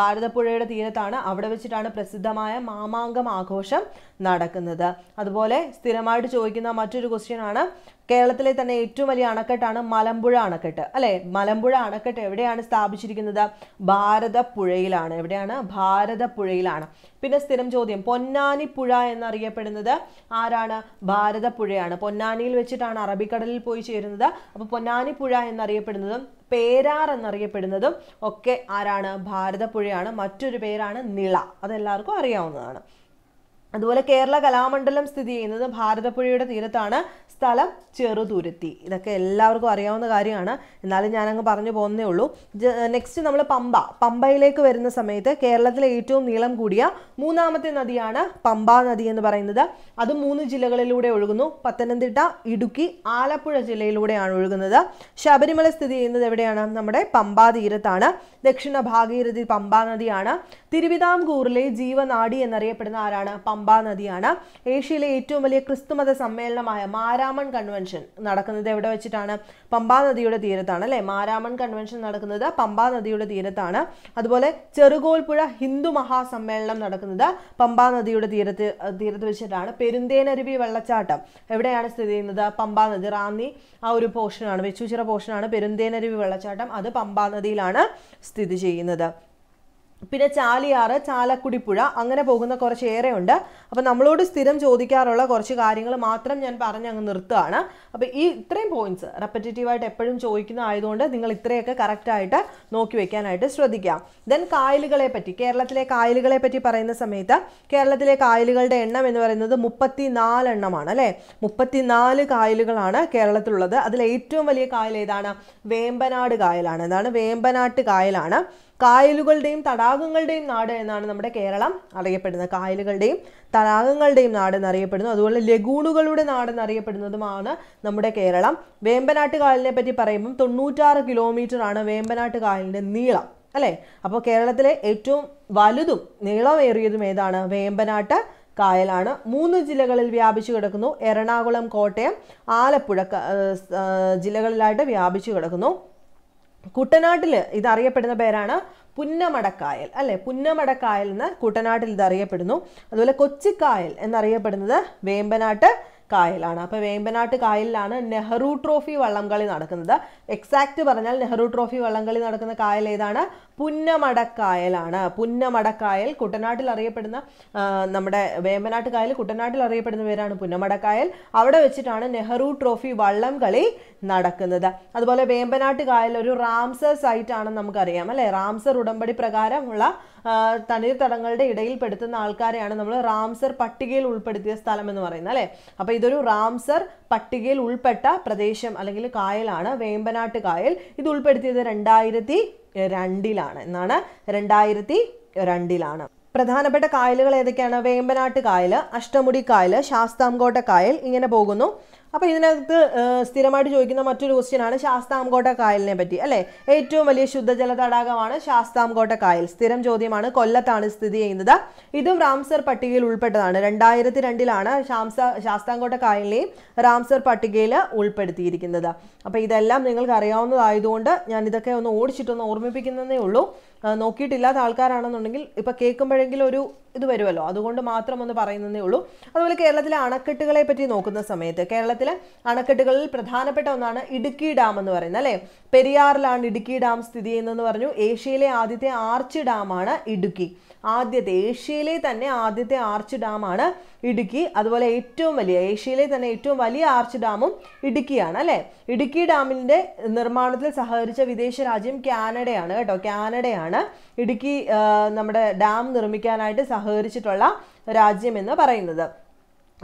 ഭാരതപ്പുഴയുടെ തീരത്താണ് അവിടെ വെച്ചിട്ടാണ് പ്രസിദ്ധമായ മാമാങ്കം ആഘോഷം നടക്കുന്നത് അതുപോലെ സ്ഥിരമായിട്ട് ചോദിക്കുന്ന മറ്റൊരു ക്വസ്റ്റ്യൻ ആണ് കേരളത്തിലെ തന്നെ ഏറ്റവും വലിയ അണക്കെട്ടാണ് മലമ്പുഴ അണക്കെട്ട് അല്ലേ മലമ്പുഴ അണക്കെട്ട് എവിടെയാണ് സ്ഥാപിച്ചിരിക്കുന്നത് ഭാരതപ്പുഴയിലാണ് എവിടെയാണ് ഭാരതപ്പുഴയിലാണ് പിന്നെ സ്ഥിരം ചോദ്യം പൊന്നാനി പുഴ എന്നറിയപ്പെടുന്നത് ആരാണ് ഭാരതപ്പുഴയാണ് പൊന്നാനിയിൽ വെച്ചിട്ടാണ് അറബിക്കടലിൽ പോയി ചേരുന്നത് അപ്പോൾ പൊന്നാനി പുഴ എന്നറിയപ്പെടുന്നതും പേരാർ എന്നറിയപ്പെടുന്നതും ഒക്കെ ആരാണ് ഭാരതപ്പുഴയാണ് മറ്റൊരു പേരാണ് നിള അതെല്ലാവർക്കും അറിയാവുന്നതാണ് അതുപോലെ കേരള കലാമണ്ഡലം സ്ഥിതി ചെയ്യുന്നത് ഭാരതപ്പുഴയുടെ തീരത്താണ് സ്ഥലം ചെറുതുരുത്തി ഇതൊക്കെ എല്ലാവർക്കും അറിയാവുന്ന കാര്യമാണ് എന്നാലും ഞാനങ്ങ് പറഞ്ഞു പോകുന്നേ ഉള്ളൂ നെക്സ്റ്റ് നമ്മൾ പമ്പ പമ്പയിലേക്ക് വരുന്ന സമയത്ത് കേരളത്തിലെ ഏറ്റവും നീളം കൂടിയ മൂന്നാമത്തെ നദിയാണ് പമ്പ നദി എന്ന് പറയുന്നത് അത് മൂന്ന് ജില്ലകളിലൂടെ ഒഴുകുന്നു പത്തനംതിട്ട ഇടുക്കി ആലപ്പുഴ ജില്ലയിലൂടെയാണ് ഒഴുകുന്നത് ശബരിമല സ്ഥിതി ചെയ്യുന്നത് എവിടെയാണ് നമ്മുടെ പമ്പാ തീരത്താണ് ദക്ഷിണ ഭാഗീരഥി പമ്പ നദിയാണ് തിരുവിതാംകൂറിലെ ജീവനാടി എന്നറിയപ്പെടുന്ന ആരാണ് പമ്പാ നദിയാണ് ഏഷ്യയിലെ ഏറ്റവും വലിയ ക്രിസ്തുമത സമ്മേളനമായ മാരാമൺ കൺവെൻഷൻ നടക്കുന്നത് എവിടെ വെച്ചിട്ടാണ് പമ്പാ നദിയുടെ തീരത്താണ് അല്ലേ മാരാമൺ കൺവെൻഷൻ നടക്കുന്നത് പമ്പാ നദിയുടെ തീരത്താണ് അതുപോലെ ചെറുകോൽപ്പുഴ ഹിന്ദു മഹാസമ്മേളനം നടക്കുന്നത് പമ്പാ നദിയുടെ തീരത്ത് തീരത്ത് വെച്ചിട്ടാണ് പെരുന്തേനരുവി വെള്ളച്ചാട്ടം എവിടെയാണ് സ്ഥിതി ചെയ്യുന്നത് പമ്പാ നദി റാന്നി ആ ഒരു പോർഷനാണ് വെച്ചൂച്ചിറ പോർഷനാണ് പെരുന്തേനരുവി വെള്ളച്ചാട്ടം അത് പമ്പാ നദിയിലാണ് സ്ഥിതി ചെയ്യുന്നത് പിന്നെ ചാലിയാറ് ചാലക്കുടിപ്പുഴ അങ്ങനെ പോകുന്ന കുറച്ചേറെ ഉണ്ട് അപ്പോൾ നമ്മളോട് സ്ഥിരം ചോദിക്കാറുള്ള കുറച്ച് കാര്യങ്ങൾ മാത്രം ഞാൻ പറഞ്ഞ് അങ്ങ് നിർത്തുകയാണ് അപ്പോൾ ഈ ഇത്രയും പോയിന്റ്സ് റെപ്പറ്റേറ്റീവായിട്ട് എപ്പോഴും ചോദിക്കുന്ന ആയതുകൊണ്ട് നിങ്ങൾ ഇത്രയൊക്കെ കറക്റ്റായിട്ട് നോക്കി വെക്കാനായിട്ട് ശ്രദ്ധിക്കാം ദെൻ കായലുകളെ പറ്റി കേരളത്തിലെ കായലുകളെ പറ്റി പറയുന്ന സമയത്ത് കേരളത്തിലെ കായലുകളുടെ എണ്ണം എന്ന് പറയുന്നത് മുപ്പത്തി എണ്ണമാണ് അല്ലേ മുപ്പത്തിനാല് കായലുകളാണ് കേരളത്തിലുള്ളത് അതിൽ ഏറ്റവും വലിയ കായൽ ഏതാണ് വേമ്പനാട് കായലാണ് എന്താണ് വേമ്പനാട്ട് കായലാണ് കായലുകളുടെയും തടാക തടാകങ്ങളുടെയും നാട് എന്നാണ് നമ്മുടെ കേരളം അറിയപ്പെടുന്നത് കായലുകളുടെയും തടാകങ്ങളുടെയും നാട് എന്നറിയപ്പെടുന്നു അതുപോലെ ലഗൂണുകളുടെ നാട് എന്നറിയപ്പെടുന്നതുമാണ് നമ്മുടെ കേരളം വേമ്പനാട്ട് കായലിനെ പറ്റി പറയുമ്പം തൊണ്ണൂറ്റാറ് കിലോമീറ്റർ ആണ് വേമ്പനാട്ട് കായലിൻ്റെ നീളം അല്ലേ അപ്പോൾ കേരളത്തിലെ ഏറ്റവും വലുതും നീളമേറിയതും ഏതാണ് വേമ്പനാട്ട് കായലാണ് മൂന്ന് ജില്ലകളിൽ വ്യാപിച്ചു കിടക്കുന്നു എറണാകുളം കോട്ടയം ആലപ്പുഴ ജില്ലകളിലായിട്ട് വ്യാപിച്ചു കിടക്കുന്നു കുട്ടനാട്ടിൽ ഇതറിയപ്പെടുന്ന പേരാണ് പുന്നമടക്കായൽ അല്ലെ പുന്നമടക്കായൽ എന്ന് കുട്ടനാട്ടിൽ ഇത് അറിയപ്പെടുന്നു അതുപോലെ കൊച്ചിക്കായൽ എന്നറിയപ്പെടുന്നത് വേമ്പനാട്ട് കായലാണ് അപ്പോൾ വേമ്പനാട്ട് കായലിലാണ് നെഹ്റു ട്രോഫി വള്ളംകളി നടക്കുന്നത് എക്സാക്റ്റ് പറഞ്ഞാൽ നെഹ്റു ട്രോഫി വള്ളംകളി നടക്കുന്ന കായൽ ഏതാണ് പുന്നമടക്കായലാണ് പുന്നമടക്കായൽ കുട്ടനാട്ടിൽ അറിയപ്പെടുന്ന നമ്മുടെ വേമ്പനാട്ട് കായൽ കുട്ടനാട്ടിൽ അറിയപ്പെടുന്ന പേരാണ് പുന്നമടക്കായൽ അവിടെ വെച്ചിട്ടാണ് നെഹ്റു ട്രോഫി വള്ളംകളി നടക്കുന്നത് അതുപോലെ വേമ്പനാട്ട് കായൽ ഒരു റാംസർ സൈറ്റ് ആണെന്ന് നമുക്കറിയാം അല്ലേ റാംസർ ഉടമ്പടി പ്രകാരമുള്ള തണ്ണീർത്തടങ്ങളുടെ ഇടയിൽ പെടുത്തുന്ന ആൾക്കാരെയാണ് നമ്മൾ റാംസർ പട്ടികയിൽ ഉൾപ്പെടുത്തിയ സ്ഥലം എന്ന് പറയുന്നത് അല്ലേ അപ്പോൾ ഇതൊരു റാംസർ പട്ടികയിൽ ഉൾപ്പെട്ട പ്രദേശം അല്ലെങ്കിൽ കായലാണ് വേമ്പനാട്ട് കായൽ ഇത് ഉൾപ്പെടുത്തിയത് രണ്ടായിരത്തി രണ്ടിലാണ് എന്നാണ് രണ്ടായിരത്തി രണ്ടിലാണ് പ്രധാനപ്പെട്ട കായലുകൾ ഏതൊക്കെയാണ് വേമ്പനാട്ട് കായൽ അഷ്ടമുടി കായൽ ശാസ്താംകോട്ട കായൽ ഇങ്ങനെ പോകുന്നു അപ്പോൾ ഇതിനകത്ത് സ്ഥിരമായിട്ട് ചോദിക്കുന്ന മറ്റൊരു ക്വസ്റ്റ്യനാണ് ശാസ്താംകോട്ട കായലിനെ പറ്റി അല്ലേ ഏറ്റവും വലിയ ശുദ്ധജല തടാകമാണ് ശാസ്താംകോട്ട കായൽ സ്ഥിരം ചോദ്യമാണ് കൊല്ലത്താണ് സ്ഥിതി ചെയ്യുന്നത് ഇതും റാംസർ പട്ടികയിൽ ഉൾപ്പെട്ടതാണ് രണ്ടായിരത്തി രണ്ടിലാണ് ശാംസ ശാസ്താംകോട്ട കായലിനെയും റാംസർ പട്ടികയിൽ ഉൾപ്പെടുത്തിയിരിക്കുന്നത് അപ്പോൾ ഇതെല്ലാം നിങ്ങൾക്ക് അറിയാവുന്നതായതുകൊണ്ട് ഞാൻ ഇതൊക്കെ ഒന്ന് ഓടിച്ചിട്ടൊന്ന് ഓർമ്മിപ്പിക്കുന്നതേ ഉള്ളൂ നോക്കിയിട്ടില്ലാത്ത ആൾക്കാരാണെന്നുണ്ടെങ്കിൽ ഇപ്പോൾ കേൾക്കുമ്പോഴെങ്കിലും ഒരു ഇത് വരുമല്ലോ അതുകൊണ്ട് മാത്രം ഒന്ന് പറയുന്നതേ ഉള്ളൂ അതുപോലെ കേരളത്തിലെ അണക്കെട്ടുകളെ പറ്റി നോക്കുന്ന സമയത്ത് കേരളത്തിലെ അണക്കെട്ടുകളിൽ പ്രധാനപ്പെട്ട ഒന്നാണ് ഇടുക്കി ഡാം എന്ന് പറയുന്നത് അല്ലേ പെരിയാറിലാണ് ഇടുക്കി ഡാം സ്ഥിതി ചെയ്യുന്നതെന്ന് പറഞ്ഞു ഏഷ്യയിലെ ആദ്യത്തെ ആർച്ച് ഡാമാണ് ഇടുക്കി ആദ്യത്തെ ഏഷ്യയിലെ തന്നെ ആദ്യത്തെ ആർച്ച് ഡാമാണ് ഇടുക്കി അതുപോലെ ഏറ്റവും വലിയ ഏഷ്യയിലെ തന്നെ ഏറ്റവും വലിയ ആർച്ച് ഡാമും ഇടുക്കിയാണ് അല്ലേ ഇടുക്കി ഡാമിൻ്റെ നിർമ്മാണത്തിൽ സഹകരിച്ച വിദേശ രാജ്യം കാനഡയാണ് കേട്ടോ കാനഡയാണ് ഇടുക്കി നമ്മുടെ ഡാം നിർമ്മിക്കാനായിട്ട് സഹകരിച്ചിട്ടുള്ള രാജ്യമെന്ന് പറയുന്നത്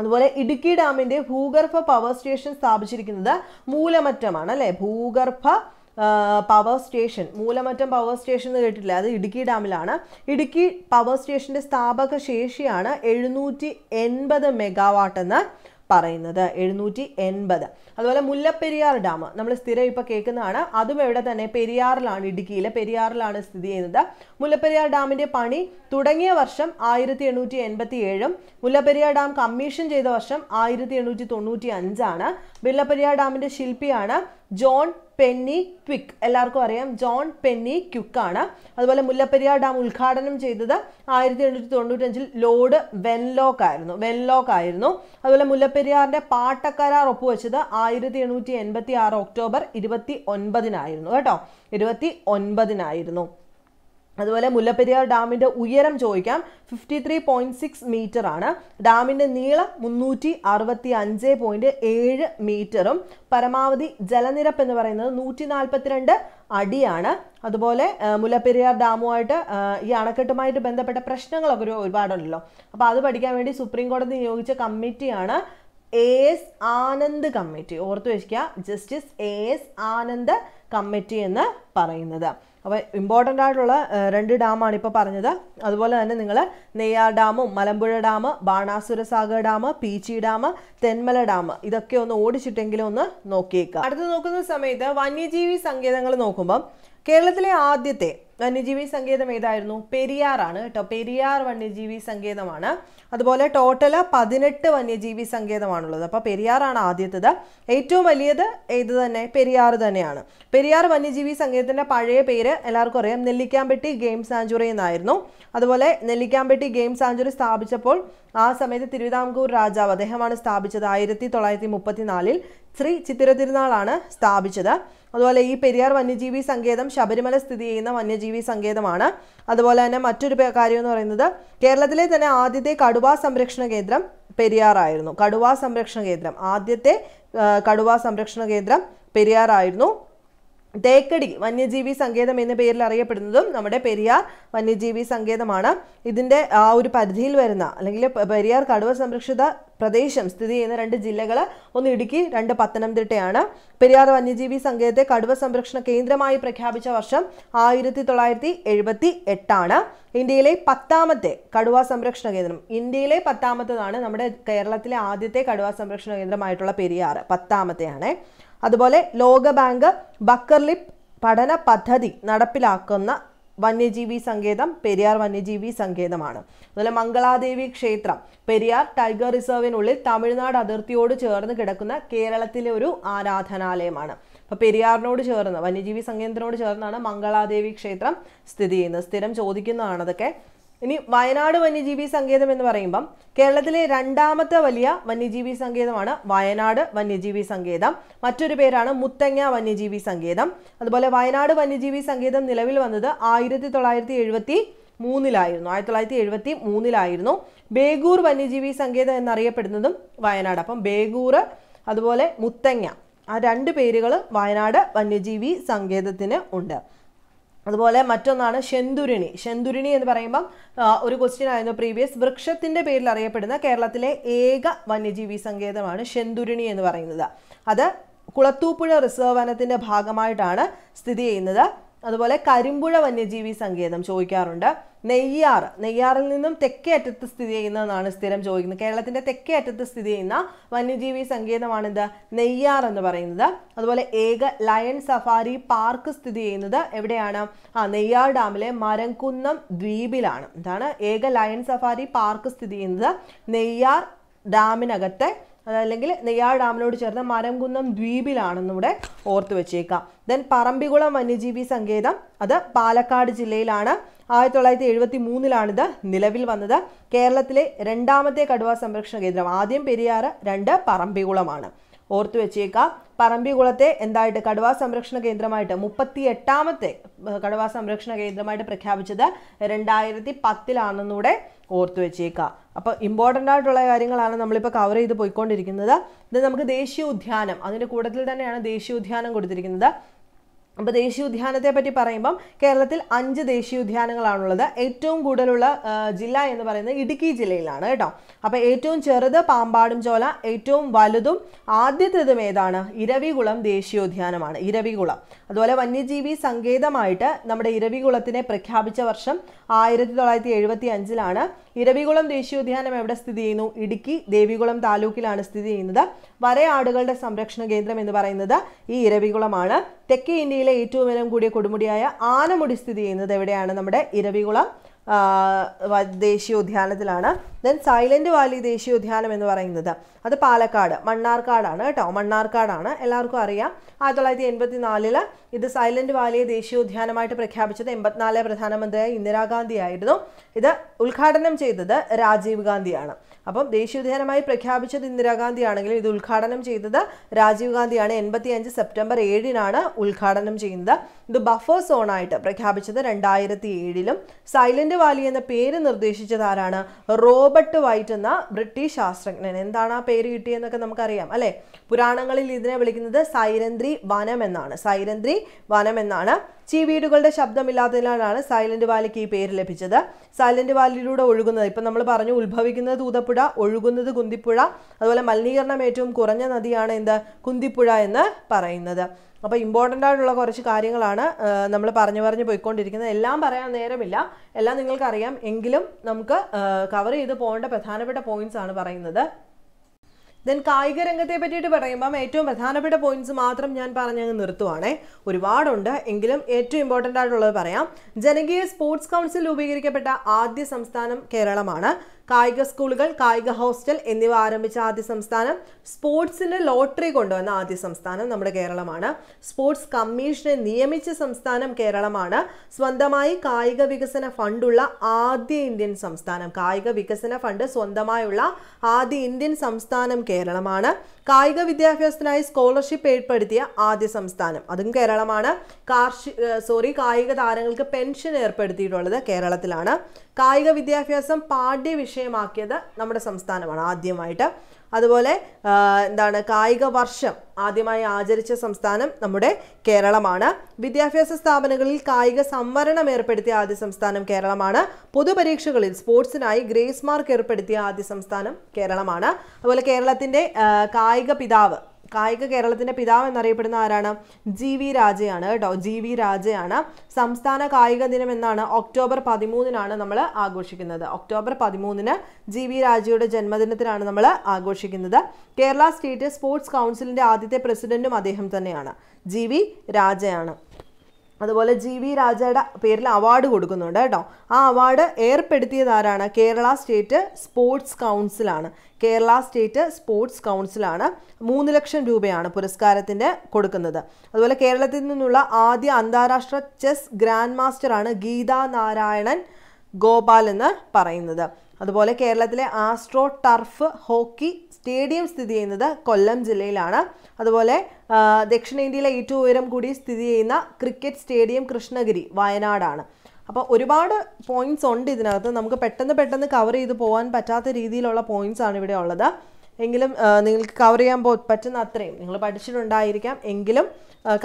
അതുപോലെ ഇടുക്കി ഡാമിൻ്റെ ഭൂഗർഭ പവർ സ്റ്റേഷൻ സ്ഥാപിച്ചിരിക്കുന്നത് മൂലമറ്റമാണ് അല്ലേ ഭൂഗർഭ power station Moolamattom power station എന്ന് കേട്ടിട്ടില്ല അത് ഇടുക്കി ഡാമിലാണ് ഇടുക്കി പവർ സ്റ്റേഷൻ്റെ സ്ഥാപക ശേഷിയാണ് എഴുന്നൂറ്റി എൺപത് മെഗാവാട്ട് എന്ന് പറയുന്നത് എഴുന്നൂറ്റി എൺപത് അതുപോലെ മുല്ലപ്പെരിയാർ ഡാം നമ്മൾ സ്ഥിരം ഇപ്പോൾ കേൾക്കുന്നതാണ് അതും എവിടെ തന്നെ പെരിയാറിലാണ് ഇടുക്കിയിലെ പെരിയാറിലാണ് സ്ഥിതി ചെയ്യുന്നത് മുല്ലപ്പെരിയാർ ഡാമിൻ്റെ പണി തുടങ്ങിയ വർഷം ആയിരത്തി എണ്ണൂറ്റി എൺപത്തി ഏഴും മുല്ലപ്പെരിയാർ ഡാം കമ്മീഷൻ ചെയ്ത വർഷം ആയിരത്തി എണ്ണൂറ്റി തൊണ്ണൂറ്റി അഞ്ചാണ് മുല്ലപ്പെരിയാർ ഡാമിൻ്റെ ശില്പിയാണ് ജോൺ പെന്നി ക്വിക്ക് എല്ലാവർക്കും അറിയാം ജോൺ പെന്നി ആണ് അതുപോലെ മുല്ലപ്പെരിയാർ ഡാം ഉദ്ഘാടനം ചെയ്തത് ആയിരത്തി എണ്ണൂറ്റി തൊണ്ണൂറ്റഞ്ചിൽ ലോഡ് വെൻലോക്ക് ആയിരുന്നു വെൻലോക്ക് ആയിരുന്നു അതുപോലെ മുല്ലപ്പെരിയാറിൻ്റെ പാട്ടക്കരാർ ഒപ്പുവെച്ചത് ആയിരത്തി എണ്ണൂറ്റി എൺപത്തി ആറ് ഒക്ടോബർ ഇരുപത്തി ഒൻപതിനായിരുന്നു കേട്ടോ ഇരുപത്തി ഒൻപതിനായിരുന്നു അതുപോലെ മുല്ലപ്പെരിയാർ ഡാമിന്റെ ഉയരം ചോദിക്കാം fifty three point six metre ആണ് ഡാമിന്റെ നീളം മുന്നൂറ്റി അറുപത്തി അഞ്ച് പോയിന്റ് ഏഴ് മീറ്ററും പരമാവധി ജലനിരപ്പ് എന്ന് പറയുന്നത് നൂറ്റി നാൽപ്പത്തിരണ്ട് അടിയാണ് അതുപോലെ മുല്ലപ്പെരിയാർ ഡാമുമായിട്ട് ഈ അണക്കെട്ടുമായിട്ട് ബന്ധപ്പെട്ട പ്രശ്നങ്ങളൊക്കെ ഒരു ഒരുപാടുണ്ടല്ലോ അപ്പോൾ അത് പഠിക്കാൻ വേണ്ടി സുപ്രീം കോടതി നിയോഗിച്ച കമ്മിറ്റിയാണ് എ എസ് ആനന്ദ് കമ്മിറ്റി ഓർത്തു വെച്ചിരിക്കുക justice A S Anand committee എന്ന് പറയുന്നത് അപ്പോൾ ഇമ്പോർട്ടൻ്റ് ആയിട്ടുള്ള രണ്ട് ഡാമാണ് ഇപ്പോൾ പറഞ്ഞത് അതുപോലെ തന്നെ നിങ്ങൾ നെയ്യാർ ഡാമും Malampuzha dam Banasura Sagar dam Peechi dam Thenmala dam ഇതൊക്കെ ഒന്ന് ഓടിച്ചിട്ടെങ്കിലും ഒന്ന് നോക്കിയേക്കുക അടുത്ത് നോക്കുന്ന സമയത്ത് വന്യജീവി സങ്കേതങ്ങൾ നോക്കുമ്പം കേരളത്തിലെ ആദ്യത്തെ വന്യജീവി സങ്കേതം ഏതായിരുന്നു പെരിയാറാണ് കേട്ടോ പെരിയാർ വന്യജീവി സങ്കേതമാണ് അതുപോലെ ടോട്ടൽ പതിനെട്ട് വന്യജീവി സങ്കേതമാണുള്ളത് അപ്പോൾ പെരിയാറാണ് ആദ്യത്തേത് ഏറ്റവും വലിയത് ഏത് തന്നെ പെരിയാർ തന്നെയാണ് പെരിയാർ വന്യജീവി സങ്കേതത്തിൻ്റെ പഴയ പേര് എല്ലാവർക്കും അറിയാം നെല്ലിക്കാമ്പെട്ടി ഗെയിം സാഞ്ചുറി എന്നായിരുന്നു അതുപോലെ നെല്ലിക്കാമ്പെട്ടി ഗെയിം സാഞ്ചുറി സ്ഥാപിച്ചപ്പോൾ ആ സമയത്ത് തിരുവിതാംകൂർ രാജാവ് അദ്ദേഹമാണ് സ്ഥാപിച്ചത് ആയിരത്തി തൊള്ളായിരത്തി മുപ്പത്തിനാലിൽ ശ്രീ ചിത്തിര തിരുനാളാണ് സ്ഥാപിച്ചത് അതുപോലെ ഈ പെരിയാർ വന്യജീവി സങ്കേതം ശബരിമല സ്ഥിതി ചെയ്യുന്ന വന്യജീവി സങ്കേതമാണ് അതുപോലെ തന്നെ മറ്റൊരു കാര്യം എന്ന് പറയുന്നത് കേരളത്തിലെ തന്നെ ആദ്യത്തെ കടുവാ സംരക്ഷണ കേന്ദ്രം പെരിയാറായിരുന്നു കടുവാ സംരക്ഷണ കേന്ദ്രം ആദ്യത്തെ കടുവാ സംരക്ഷണ കേന്ദ്രം പെരിയാറായിരുന്നു തേക്കടി വന്യജീവി സങ്കേതം എന്ന പേരിൽ അറിയപ്പെടുന്നതും നമ്മുടെ പെരിയാർ വന്യജീവി സങ്കേതമാണ് ഇതിൻ്റെ ആ ഒരു പരിധിയിൽ വരുന്ന അല്ലെങ്കിൽ പെരിയാർ കടുവ സംരക്ഷിത പ്രദേശം സ്ഥിതി ചെയ്യുന്ന രണ്ട് ജില്ലകൾ ഒന്ന് ഇടുക്കി രണ്ട് പത്തനംതിട്ടയാണ് പെരിയാർ വന്യജീവി സങ്കേതത്തെ കടുവ സംരക്ഷണ കേന്ദ്രമായി പ്രഖ്യാപിച്ച വർഷം ആയിരത്തി തൊള്ളായിരത്തി എഴുപത്തി എട്ടാണ് ഇന്ത്യയിലെ പത്താമത്തെ കടുവ സംരക്ഷണ കേന്ദ്രം ഇന്ത്യയിലെ പത്താമത്തതാണ് നമ്മുടെ കേരളത്തിലെ ആദ്യത്തെ കടുവ സംരക്ഷണ കേന്ദ്രമായിട്ടുള്ള പെരിയാർ പത്താമത്തെയാണ് അതുപോലെ ലോകബാങ്ക് ബക്കർലിപ്പ് പഠന പദ്ധതി നടപ്പിലാക്കുന്ന വന്യജീവി സങ്കേതം പെരിയാർ വന്യജീവി സങ്കേതമാണ് അതുപോലെ മംഗളാദേവി ക്ഷേത്രം പെരിയാർ ടൈഗർ റിസർവിനുള്ളിൽ തമിഴ്നാട് അതിർത്തിയോട് ചേർന്ന് കിടക്കുന്ന കേരളത്തിലെ ഒരു ആരാധനാലയമാണ് അപ്പൊ പെരിയാറിനോട് ചേർന്ന് വന്യജീവി സങ്കേതത്തിനോട് ചേർന്നാണ് മംഗളാദേവി ക്ഷേത്രം സ്ഥിതി ചെയ്യുന്നത് സ്ഥിരം ചോദിക്കുന്നതാണ് അതൊക്കെ ഇനി വയനാട് വന്യജീവി സങ്കേതം എന്ന് പറയുമ്പം കേരളത്തിലെ രണ്ടാമത്തെ വലിയ വന്യജീവി സങ്കേതമാണ് വയനാട് വന്യജീവി സങ്കേതം മറ്റൊരു പേരാണ് മുത്തങ്ങ വന്യജീവി സങ്കേതം അതുപോലെ വയനാട് വന്യജീവി സങ്കേതം നിലവിൽ വന്നത് ആയിരത്തി തൊള്ളായിരത്തി എഴുപത്തി മൂന്നിലായിരുന്നു ആയിരത്തി തൊള്ളായിരത്തി എഴുപത്തി മൂന്നിലായിരുന്നു ബേഗൂർ വന്യജീവി സങ്കേതം എന്നറിയപ്പെടുന്നതും വയനാട് അപ്പം ബേഗൂർ അതുപോലെ മുത്തങ്ങ ആ രണ്ട് പേരുകൾ വയനാട് വന്യജീവി സങ്കേതത്തിന് ഉണ്ട് അതുപോലെ മറ്റൊന്നാണ് ശെന്തുരിണി ശെന്തുരിണി എന്ന് പറയുമ്പം ഒരു ക്വസ്റ്റ്യൻ ആയിരുന്നു പ്രീവിയസ് വൃക്ഷത്തിന്റെ പേരിൽ അറിയപ്പെടുന്ന കേരളത്തിലെ ഏക വന്യജീവി സങ്കേതമാണ് ശെന്തുരിണി എന്ന് പറയുന്നത് അത് കുളത്തൂപ്പുഴ റിസർവ് വനത്തിന്റെ ഭാഗമായിട്ടാണ് സ്ഥിതി ചെയ്യുന്നത് അതുപോലെ കരിമ്പുഴ വന്യജീവി സങ്കേതം ചോദിക്കാറുണ്ട് നെയ്യാർ നെയ്യാറിൽ നിന്നും തെക്കേ അറ്റത്ത് സ്ഥിതി ചെയ്യുന്നതാണ് സ്ഥിരം ചോദിക്കുന്നത് കേരളത്തിന്റെ തെക്കേ അറ്റത്ത് സ്ഥിതി ചെയ്യുന്ന വന്യജീവി സങ്കേതമാണ് ഇത് നെയ്യാർ എന്ന് പറയുന്നത് അതുപോലെ ഏക ലയൺ സഫാരി പാർക്ക് സ്ഥിതി ചെയ്യുന്നത് എവിടെയാണ് ആ നെയ്യാർ ഡാമിലെ മരംകുന്നം ദ്വീപിലാണ് എന്താണ് ഏക ലയൺ സഫാരി പാർക്ക് സ്ഥിതി ചെയ്യുന്നത് നെയ്യാർ ഡാമിനകത്തെ അതല്ലെങ്കിൽ നെയ്യാർ ഡാമിനോട് ചേർന്ന മരംകുന്നം ദ്വീപിലാണെന്നൂടെ ഓർത്തു വെച്ചേക്കാം ദെൻ പറമ്പിക്കുളം വന്യജീവി സങ്കേതം അത് പാലക്കാട് ജില്ലയിലാണ് ആയിരത്തി തൊള്ളായിരത്തി എഴുപത്തി മൂന്നിലാണിത് നിലവിൽ വന്നത് കേരളത്തിലെ രണ്ടാമത്തെ കടുവ സംരക്ഷണ കേന്ദ്രം ആദ്യം പെരിയാറ് രണ്ട് പറമ്പിക്കുളമാണ് ഓർത്തു വെച്ചേക്കാം പറമ്പിക്കുളത്തെ എന്തായിട്ട് കടുവാ സംരക്ഷണ കേന്ദ്രമായിട്ട് മുപ്പത്തി എട്ടാമത്തെ കടുവാ സംരക്ഷണ കേന്ദ്രമായിട്ട് പ്രഖ്യാപിച്ചത് രണ്ടായിരത്തി പത്തിലാണെന്നൂടെ ഓർത്ത് വെച്ചേക്കുക അപ്പോൾ ഇമ്പോർട്ടൻ്റ് ആയിട്ടുള്ള കാര്യങ്ങളാണ് നമ്മളിപ്പോൾ കവർ ചെയ്ത് പോയിക്കൊണ്ടിരിക്കുന്നത് ഇത് നമുക്ക് ദേശീയ ഉദ്യാനം അതിൻ്റെ കൂട്ടത്തിൽ തന്നെയാണ് ദേശീയ ഉദ്യാനം കൊടുത്തിരിക്കുന്നത് അപ്പോൾ ദേശീയോദ്യാനത്തെ പറ്റി പറയുമ്പം കേരളത്തിൽ അഞ്ച് ദേശീയോദ്യാനങ്ങളാണുള്ളത് ഏറ്റവും കൂടുതലുള്ള ജില്ല എന്ന് പറയുന്നത് ഇടുക്കി ജില്ലയിലാണ് കേട്ടോ അപ്പോൾ ഏറ്റവും ചെറുത് പാമ്പാടും ചോല ഏറ്റവും വലുതും ആദ്യത്തേതും ഏതാണ് ഇരവികുളം ദേശീയോദ്യാനമാണ് ഇരവികുളം അതുപോലെ വന്യജീവി സങ്കേതമായിട്ട് നമ്മുടെ ഇരവികുളത്തിനെ പ്രഖ്യാപിച്ച വർഷം ആയിരത്തി തൊള്ളായിരത്തി എഴുപത്തി അഞ്ചിലാണ് ഇരവികുളം ദേശീയോദ്യാനം എവിടെ സ്ഥിതി ചെയ്യുന്നു ഇടുക്കി ദേവികുളം താലൂക്കിലാണ് സ്ഥിതി ചെയ്യുന്നത് വരയാടുകളുടെ സംരക്ഷണ കേന്ദ്രം എന്ന് പറയുന്നത് ഈ ഇരവികുളമാണ് തെക്കേ ഇന്ത്യയിലെ ഏറ്റവും ഉയരം കൂടിയ കൊടുമുടിയായ ആനമുടി സ്ഥിതി ചെയ്യുന്നത് എവിടെയാണ് നമ്മുടെ ഇരവികുളം ദേശീയോദ്യാനത്തിലാണ് ദെൻ സൈലൻറ്റ് വാലി ദേശീയോദ്യാനം എന്ന് പറയുന്നത് അത് പാലക്കാട് മണ്ണാർക്കാടാണ് കേട്ടോ മണ്ണാർക്കാടാണ് എല്ലാവർക്കും അറിയാം ആയിരത്തി തൊള്ളായിരത്തി എൺപത്തി നാലിൽ ഇത് സൈലൻറ്റ് വാലിയെ ദേശീയോദ്യാനമായിട്ട് പ്രഖ്യാപിച്ചത് എൺപത്തിനാലിലെ പ്രധാനമന്ത്രിയായ ഇന്ദിരാഗാന്ധി ആയിരുന്നു ഇത് ഉദ്ഘാടനം ചെയ്തത് രാജീവ് ഗാന്ധിയാണ് അപ്പം ദേശീയോദ്യാനമായി പ്രഖ്യാപിച്ചത് ഇന്ദിരാഗാന്ധി ആണെങ്കിൽ ഇത് ഉദ്ഘാടനം ചെയ്തത് രാജീവ് ഗാന്ധിയാണ് എൺപത്തി അഞ്ച് സെപ്റ്റംബർ ഏഴിനാണ് ഉദ്ഘാടനം ചെയ്യുന്നത് ഇത് ബഫർ സോണായിട്ട് പ്രഖ്യാപിച്ചത് രണ്ടായിരത്തി ഏഴിലും സൈലന്റ് വാലി എന്ന പേര് നിർദ്ദേശിച്ചത് ആരാണ് റോബർട്ട് വൈറ്റ് എന്ന ബ്രിട്ടീഷ് ശാസ്ത്രജ്ഞൻ എന്താണ് ആ പേര് കിട്ടിയെന്നൊക്കെ നമുക്കറിയാം അല്ലെ പുരാണങ്ങളിൽ ഇതിനെ വിളിക്കുന്നത് സൈരന്ത്രി വനം എന്നാണ് സൈരന്ത്രി വനം എന്നാണ് ചീവീടുകളുടെ ശബ്ദമില്ലാത്തതിനാലാണ് സൈലന്റ് വാലിക്ക് ഈ പേര് ലഭിച്ചത് സൈലന്റ് വാലിയിലൂടെ ഒഴുകുന്നത് ഇപ്പം നമ്മൾ പറഞ്ഞു ഉത്ഭവിക്കുന്നത് ഊതപ്പുഴ ഒഴുകുന്നത് കുന്തിപ്പുഴ അതുപോലെ മലിനീകരണം ഏറ്റവും കുറഞ്ഞ നദിയാണ് എന്ത് കുന്തിപ്പുഴ എന്ന് പറയുന്നത് അപ്പോൾ ഇമ്പോർട്ടൻ്റ് ആയിട്ടുള്ള കുറച്ച് കാര്യങ്ങളാണ് നമ്മൾ പറഞ്ഞു പറഞ്ഞു പോയിക്കൊണ്ടിരിക്കുന്നത് എല്ലാം പറയാൻ നേരമില്ല എല്ലാം നിങ്ങൾക്കറിയാം എങ്കിലും നമുക്ക് കവർ ചെയ്ത് പോകേണ്ട പ്രധാനപ്പെട്ട പോയിന്റ്സ് ആണ് പറയുന്നത് ദെൻ കായിക രംഗത്തെ പറ്റിയിട്ട് പറയുമ്പം ഏറ്റവും പ്രധാനപ്പെട്ട പോയിന്റ്സ് മാത്രം ഞാൻ പറഞ്ഞങ്ങ് നിർത്തുവാണേ ഒരുപാടുണ്ട് എങ്കിലും ഏറ്റവും ഇമ്പോർട്ടൻ്റ് ആയിട്ടുള്ളത് പറയാം ജനകീയ സ്പോർട്സ് കൗൺസിൽ രൂപീകരിക്കപ്പെട്ട ആദ്യ സംസ്ഥാനം കേരളമാണ് കായിക സ്കൂളുകൾ കായിക ഹോസ്റ്റൽ എന്നിവ ആരംഭിച്ച ആദ്യ സംസ്ഥാനം സ്പോർട്സിന്റെ ലോട്ടറി കൊണ്ടുവന്ന ആദ്യ സംസ്ഥാനം നമ്മുടെ കേരളമാണ് സ്പോർട്സ് കമ്മീഷനെ നിയമിച്ച സംസ്ഥാനം കേരളമാണ് സ്വന്തമായി കായിക വികസന ഫണ്ടുള്ള ആദ്യ ഇന്ത്യൻ സംസ്ഥാനം കായിക വികസന ഫണ്ട് സ്വന്തമായുള്ള ആദ്യ ഇന്ത്യൻ സംസ്ഥാനം കേരളമാണ് കായിക വിദ്യാഭ്യാസത്തിനായി സ്കോളർഷിപ്പ് ഏർപ്പെടുത്തിയ ആദ്യ സംസ്ഥാനം അതും കേരളമാണ് കാർഷിക സോറി കായിക താരങ്ങൾക്ക് പെൻഷൻ ഏർപ്പെടുത്തിയിട്ടുള്ളത് കേരളത്തിലാണ് കായിക വിദ്യാഭ്യാസം പാഠ്യ വിഷയമാക്കിയത് നമ്മുടെ സംസ്ഥാനമാണ് ആദ്യമായിട്ട് അതുപോലെ എന്താണ് കായിക വർഷം ആദ്യമായി ആചരിച്ച സംസ്ഥാനം നമ്മുടെ കേരളമാണ് വിദ്യാഭ്യാസ സ്ഥാപനങ്ങളിൽ കായിക സംവരണം ഏർപ്പെടുത്തിയ ആദ്യ സംസ്ഥാനം കേരളമാണ് പൊതുപരീക്ഷകളിൽ സ്പോർട്സിനായി ഗ്രേസ് മാർക്ക് ഏർപ്പെടുത്തിയ ആദ്യ സംസ്ഥാനം കേരളമാണ് അതുപോലെ കേരളത്തിൻ്റെ കായിക പിതാവ് കായിക കേരളത്തിന്റെ പിതാവ് എന്നറിയപ്പെടുന്ന ആരാണ് ജി വി രാജയാണ് കേട്ടോ ജി വി രാജയാണ് സംസ്ഥാന കായിക ദിനം എന്നാണ് ഒക്ടോബർ പതിമൂന്നിനാണ് നമ്മൾ ആഘോഷിക്കുന്നത് ഒക്ടോബർ പതിമൂന്നിന് ജി വി രാജയുടെ ജന്മദിനത്തിനാണ് നമ്മൾ ആഘോഷിക്കുന്നത് കേരള സ്റ്റേറ്റ് സ്പോർട്സ് കൗൺസിലിന്റെ ആദ്യത്തെ പ്രസിഡന്റും അദ്ദേഹം തന്നെയാണ് ജി വി രാജയാണ് അതുപോലെ ജി വി രാജയുടെ പേരിൽ അവാർഡ് കൊടുക്കുന്നുണ്ട് കേട്ടോ ആ അവാർഡ് ഏർപ്പെടുത്തിയത് ആരാണ് കേരള സ്റ്റേറ്റ് സ്പോർട്സ് കൗൺസിലാണ് കേരള സ്റ്റേറ്റ് സ്പോർട്സ് കൗൺസിലാണ് മൂന്ന് ലക്ഷം രൂപയാണ് പുരസ്കാരത്തിൻ്റെ കൊടുക്കുന്നത് അതുപോലെ കേരളത്തിൽ നിന്നുള്ള ആദ്യ അന്താരാഷ്ട്ര ചെസ് ഗ്രാൻഡ് മാസ്റ്ററാണ് ഗീത നാരായണൻ ഗോപാൽ എന്ന് പറയുന്നത് അതുപോലെ കേരളത്തിലെ ആസ്ട്രോ ടർഫ് ഹോക്കി സ്റ്റേഡിയം സ്ഥിതി ചെയ്യുന്നത് കൊല്ലം ജില്ലയിലാണ് അതുപോലെ ദക്ഷിണേന്ത്യയിലെ ഏറ്റവും ഉയരം കൂടി സ്ഥിതി ചെയ്യുന്ന ക്രിക്കറ്റ് സ്റ്റേഡിയം കൃഷ്ണഗിരി വയനാടാണ് അപ്പോൾ ഒരുപാട് പോയിന്റ്സ് ഉണ്ട് ഇതിനകത്ത് നമുക്ക് പെട്ടെന്ന് പെട്ടെന്ന് കവർ ചെയ്ത് പോകാൻ പറ്റാത്ത രീതിയിലുള്ള പോയിന്റ്സ് ആണ് ഇവിടെ ഉള്ളത് എങ്കിലും നിങ്ങൾക്ക് കവർ ചെയ്യാൻ പറ്റുന്ന അത്രയും നിങ്ങൾ പഠിച്ചിട്ടുണ്ടായിരിക്കാം എങ്കിലും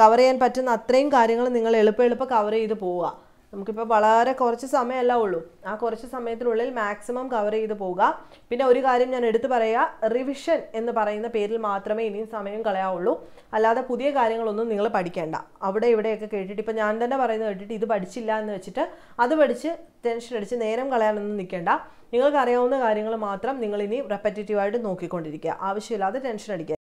കവർ ചെയ്യാൻ പറ്റുന്ന അത്രയും കാര്യങ്ങൾ നിങ്ങൾ എളുപ്പം എളുപ്പം കവർ ചെയ്ത് പോവുക നമുക്കിപ്പോൾ വളരെ കുറച്ച് സമയമല്ല ഉള്ളൂ ആ കുറച്ച് സമയത്തിനുള്ളിൽ മാക്സിമം കവർ ചെയ്ത് പോവുക പിന്നെ ഒരു കാര്യം ഞാൻ എടുത്തു പറയുക റിവിഷൻ എന്ന് പറയുന്ന പേരിൽ മാത്രമേ ഇനിയും സമയം കളയാവുള്ളൂ അല്ലാതെ പുതിയ കാര്യങ്ങളൊന്നും നിങ്ങൾ പഠിക്കേണ്ട അവിടെ ഇവിടെയൊക്കെ കേട്ടിട്ട് ഇപ്പോൾ ഞാൻ തന്നെ പറയുന്നത് കേട്ടിട്ട് ഇത് പഠിച്ചില്ല എന്ന് വെച്ചിട്ട് അത് പഠിച്ച് ടെൻഷൻ അടിച്ച് നേരം കളയാനൊന്നും നിൽക്കേണ്ട നിങ്ങൾക്ക് അറിയാവുന്ന കാര്യങ്ങൾ മാത്രം നിങ്ങൾ ഇനി റെപ്പറ്റേറ്റീവായിട്ട് നോക്കിക്കൊണ്ടിരിക്കുക ആവശ്യമില്ലാതെ ടെൻഷൻ അടിക്കുക